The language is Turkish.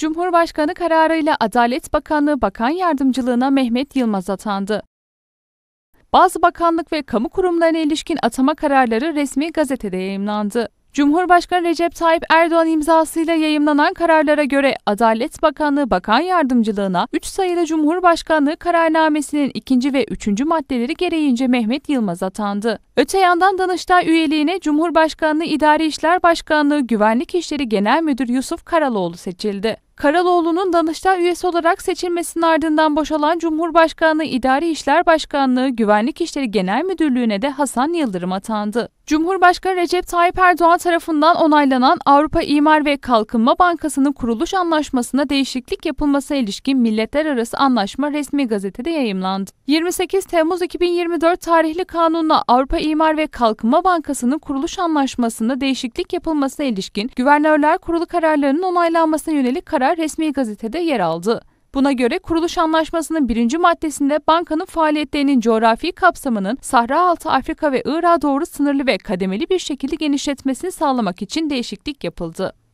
Cumhurbaşkanı kararıyla Adalet Bakanlığı Bakan Yardımcılığına Mehmet Yılmaz atandı. Bazı bakanlık ve kamu kurumlarına ilişkin atama kararları resmi gazetede yayımlandı. Cumhurbaşkanı Recep Tayyip Erdoğan imzasıyla yayımlanan kararlara göre Adalet Bakanlığı Bakan Yardımcılığına 3 sayılı Cumhurbaşkanlığı kararnamesinin 2. ve 3. maddeleri gereğince Mehmet Yılmaz atandı. Öte yandan Danıştay üyeliğine Cumhurbaşkanlığı İdari İşler Başkanlığı Güvenlik İşleri Genel Müdür Yusuf Karaloğlu seçildi. Karaloğlu'nun Danıştay üyesi olarak seçilmesinin ardından boşalan Cumhurbaşkanlığı İdari İşler Başkanlığı Güvenlik İşleri Genel Müdürlüğü'ne de Hasan Yıldırım atandı. Cumhurbaşkanı Recep Tayyip Erdoğan tarafından onaylanan Avrupa İmar ve Kalkınma Bankası'nın kuruluş anlaşmasına değişiklik yapılması ilişkin milletler arası anlaşma resmi gazetede yayımlandı. 28 Temmuz 2024 tarihli kanunla Avrupa İmar ve Kalkınma Bankası'nın kuruluş anlaşmasında değişiklik yapılması ilişkin Güvernörler Kurulu kararlarının onaylanmasına yönelik karar haber resmi gazetede yer aldı. Buna göre kuruluş anlaşmasının birinci maddesinde bankanın faaliyetlerinin coğrafi kapsamının Sahra altı Afrika ve Irak'a doğru sınırlı ve kademeli bir şekilde genişletmesini sağlamak için değişiklik yapıldı.